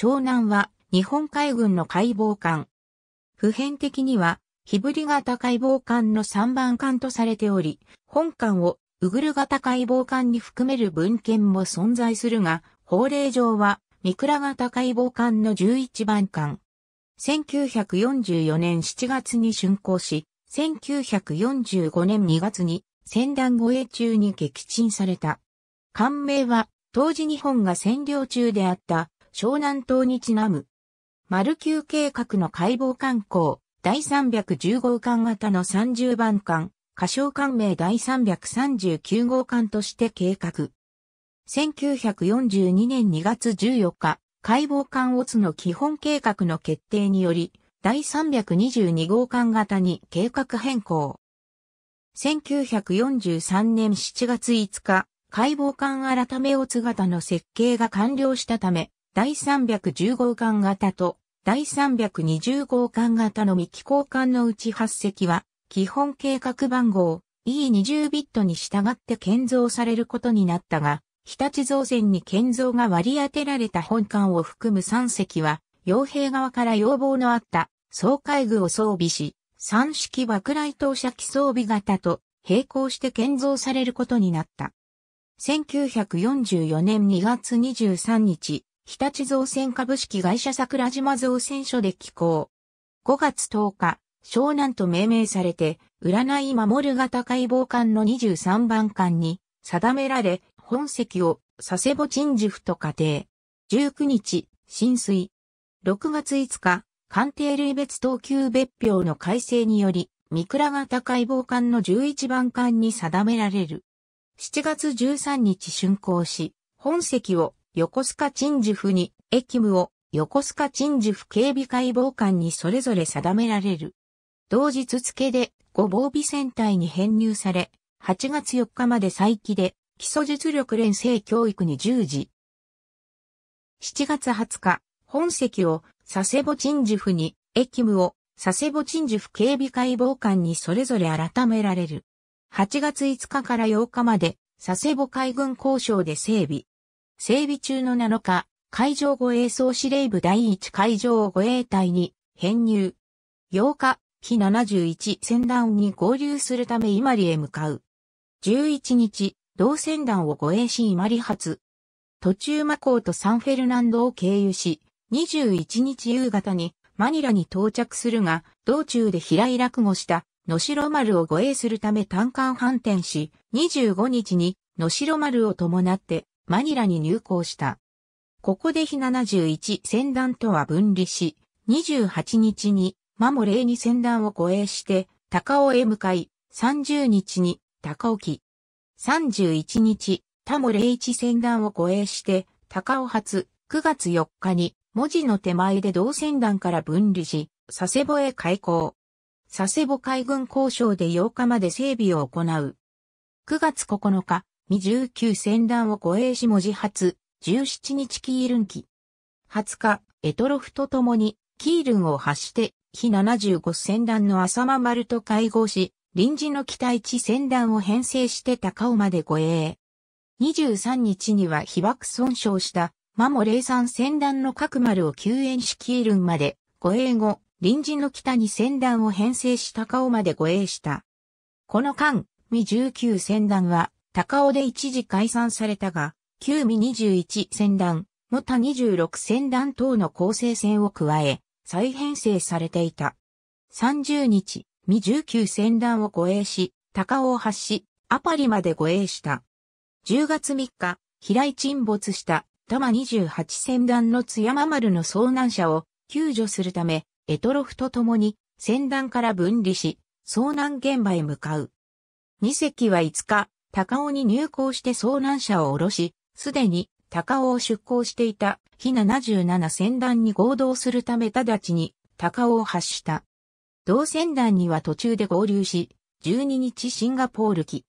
湘南は日本海軍の解剖艦。普遍的には、日ブリ型解剖艦の3番艦とされており、本艦をウグル型解剖艦に含める文献も存在するが、法令上は、ミクラ型解剖艦の11番艦。1944年7月に竣工し、1945年2月に戦団護衛中に撃沈された。艦名は、当時日本が占領中であった湘南島にちなむ。丸級計画の解剖艦港、第310号艦型の30番艦、仮称艦名第339号艦として計画。1942年2月14日、解剖艦オツの基本計画の決定により、第322号艦型に計画変更。1943年7月5日、解剖艦改めオツ型の設計が完了したため、第310号艦型と第320号艦型の未起交艦のうち8隻は、基本計画番号 E20 ビットに従って建造されることになったが、日立造船に建造が割り当てられた本艦を含む3隻は、傭兵側から要望のあった総海具を装備し、3式爆雷投射機装備型と並行して建造されることになった。1944年2月23日、日立造船株式会社桜島造船所で寄港。5月10日、湘南と命名されて、占い守る型解剖艦の23番艦に定められ、本籍を佐世保鎮守府と仮定。19日、浸水。6月5日、艦艇類別等級別表の改正により、三倉型解剖艦の11番艦に定められる。7月13日竣工し、本籍を横須賀鎮守府に、駅務を横須賀鎮守府警備解剖官にそれぞれ定められる。同日付でご防備戦隊に編入され、8月4日まで再起で基礎実力連成教育に従事。7月20日、本籍を佐世保鎮守府に、駅務を佐世保鎮守府警備解剖官にそれぞれ改められる。8月5日から8日まで佐世保海軍交渉で整備。整備中の7日、海上護衛総司令部第1海上護衛隊に編入。8日、日71船団に合流するため伊万里へ向かう。11日、同船団を護衛し伊万里発。途中マコーとサンフェルナンドを経由し、21日夕方にマニラに到着するが、道中で飛来落語した野城丸を護衛するため単艦反転し、25日に野城丸を伴ってマニラに入港した。ここで日71船団とは分離し、28日にマモレイに船団を護衛して、高尾へ向かい、30日に高沖。31日、タモレイ一船団を護衛して、高尾発、9月4日に、文字の手前で同船団から分離し、佐世保へ開港。佐世保海軍交渉で8日まで整備を行う。9月9日、未19戦団を護衛し文字発、17日キールン機。20日、エトロフと共に、キールンを発して、非75戦団の浅間丸と会合し、臨時の北一戦団を編成して高尾まで護衛。23日には被爆損傷したマモ零三戦団の各丸を救援しキールンまで護衛後、臨時の北に戦団を編成し高尾まで護衛した。この間、未19戦団は高尾で一時解散されたが、旧味21船団、も他26船団等の構成船を加え、再編成されていた。30日、未19船団を護衛し、高尾を発し、アパリまで護衛した。10月3日、平井沈没した多摩28船団の津山丸の遭難者を救助するため、エトロフと共に船団から分離し、遭難現場へ向かう。2隻は5日、高尾に入港して遭難者を下ろし、すでに高尾を出港していた日77船団に合同するため直ちに高尾を発した。同船団には途中で合流し、12日シンガポール機。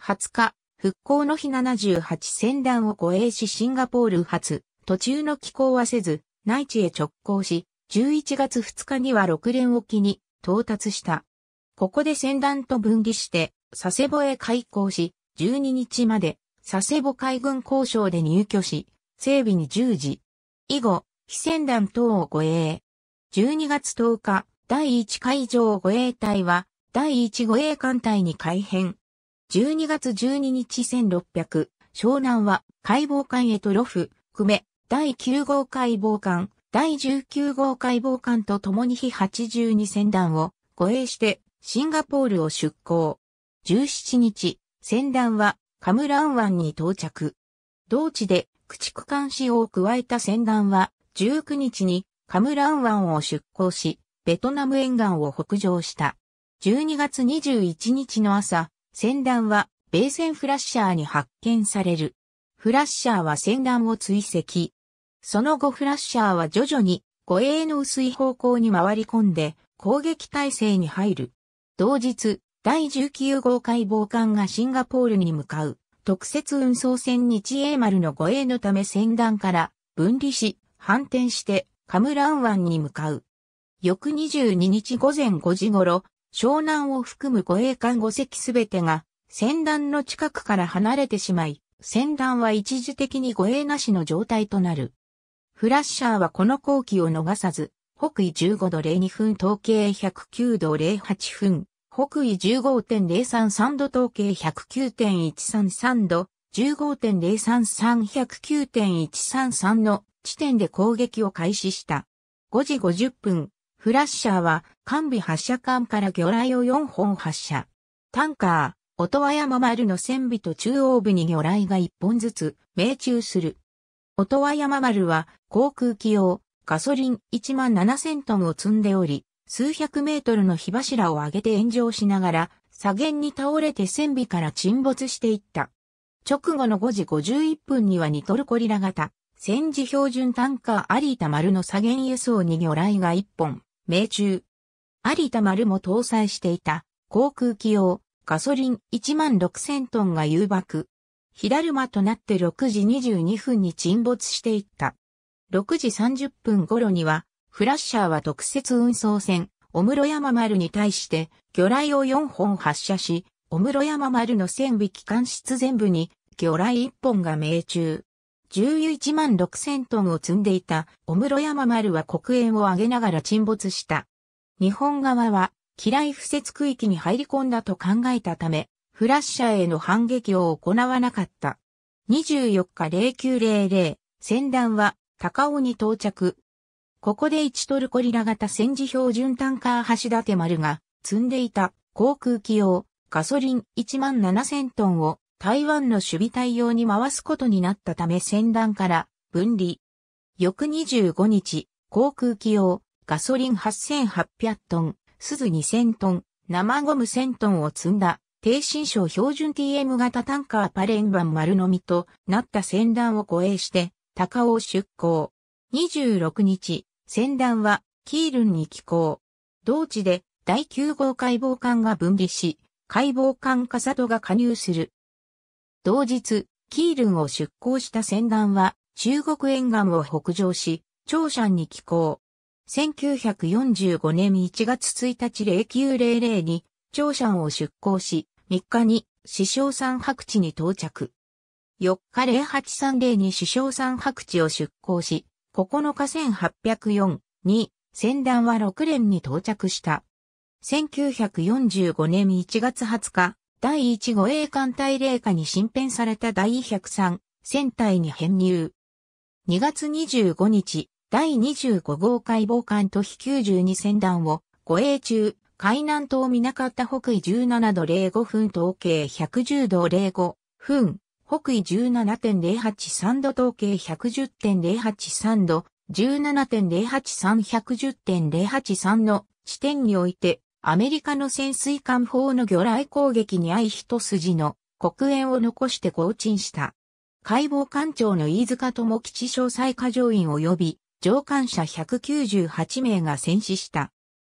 20日、復興の日78船団を護衛しシンガポール発、途中の寄港はせず、内地へ直行し、11月2日には6連沖に到達した。ここで船団と分離して、佐世保へ開港し、12日まで佐世保海軍交渉で入居し、整備に従事。以後、非戦団等を護衛。12月10日、第1海上護衛隊は、第1護衛艦隊に改編。12月12日1600、湘南は解剖艦へとロフ、久米、第9号解剖艦、第19号解剖艦と共に非82船団を護衛してシンガポールを出港。17日、船団はカムラン湾に到着。同地で駆逐艦使用を加えた船団は19日にカムラン湾を出港し、ベトナム沿岸を北上した。12月21日の朝、船団は米船フラッシャーに発見される。フラッシャーは船団を追跡。その後フラッシャーは徐々に護衛の薄い方向に回り込んで攻撃態勢に入る。同日、第19号解剖艦がシンガポールに向かう特設運送船日英丸の護衛のため船団から分離し、反転してカムラン湾に向かう。翌22日午前5時頃、湘南を含む護衛艦5隻すべてが船団の近くから離れてしまい、船団は一時的に護衛なしの状態となる。フラッシャーはこの後期を逃さず、北緯15度02分統計109度08分、北緯15.033度統計109.133度、15.033109.133の地点で攻撃を開始した。5時50分、フラッシャーは完備発射管から魚雷を4本発射。タンカー、音羽山丸の船尾と中央部に魚雷が1本ずつ命中する。音羽山丸は航空機用ガソリン1万7000トンを積んでおり、数百メートルの火柱を上げて炎上しながら、左舷に倒れて船尾から沈没していった。直後の5時51分にはニトルコリラ型、戦時標準タンカー有田丸の左舷輸送に魚雷が1本、命中。有田丸も搭載していた、航空機用、ガソリン1万6000トンが誘爆。火だるまとなって6時22分に沈没していった。6時30分頃には、フラッシャーは特設運送船、お室山丸に対して、魚雷を4本発射し、お室山丸の船尾機関室全部に、魚雷1本が命中。11万6000トンを積んでいた、お室山丸は黒煙を上げながら沈没した。日本側は、機雷不設区域に入り込んだと考えたため、フラッシャーへの反撃を行わなかった。24日0900、船団は高尾に到着。ここで1トルコリラ型戦時標準タンカー橋立丸が積んでいた航空機用ガソリン1万7000トンを台湾の守備隊用に回すことになったため船団から分離。翌25日、航空機用ガソリン8800トン、鈴2000トン、生ゴム1000トンを積んだ低新章標準 TM 型タンカーパレンバン丸のみとなった船団を護衛して高尾出港。26日、船団はキールンに寄港。同地で第9号解剖艦が分離し、解剖艦カサトが加入する。同日、キールンを出港した船団は中国沿岸を北上し、長山に寄港。1945年1月1日0900に長山を出港し、3日に師匠山白地に到着。4日0830に師匠山白地を出港し、9日1804に船団は6連に到着した。1945年1月20日、第1護衛艦隊霊下に新編された第103船隊に編入。2月25日、第25号海防艦と飛92船団を護衛中、海南島南方北緯17度05分統計110度05分、北緯17.083度統計110.083度、17.083-110.083の地点において、アメリカの潜水艦砲の魚雷攻撃に相一筋の黒煙を残して降沈した。解剖艦長の飯塚智吉詳細過乗員及び上官者198名が戦死した。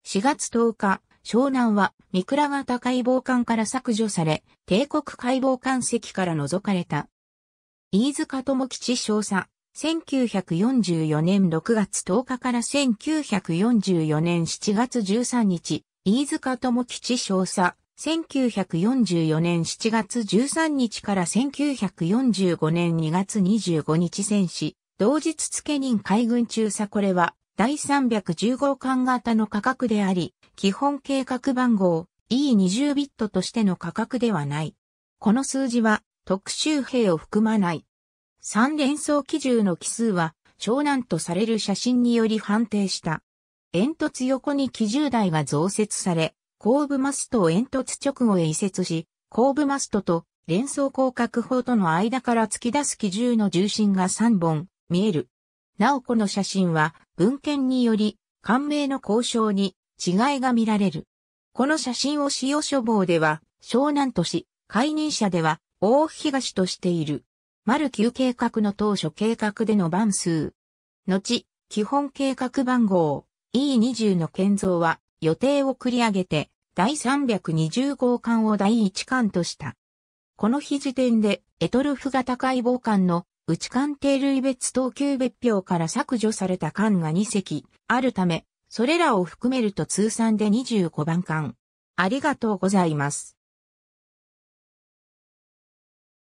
4月10日、湘南は、三倉型解剖艦から削除され、帝国解剖艦席から除かれた。飯塚智吉少佐、1944年6月10日から1944年7月13日、飯塚智吉少佐、1944年7月13日から1945年2月25日戦死、同日付人海軍中佐これは、第315巻型の価格であり、基本計画番号 E20 ビットとしての価格ではない。この数字は特殊兵を含まない。三連装基銃の奇数は長男とされる写真により判定した。煙突横に基銃台が増設され、後部マストを煙突直後へ移設し、後部マストと連装広角砲との間から突き出す基銃の重心が3本見える。なおこの写真は文献により、官名の交渉に違いが見られる。この写真を塩書房では、湘南都市、解任者では、大東としている。丸旧計画の当初計画での番数。後、基本計画番号 E20 の建造は予定を繰り上げて第320号館を第1館とした。この日時点でエトルフ型解剖館の内艦艇類別等級別表から削除された艦が2隻あるためそれらを含めると通算で25番館。ありがとうございます。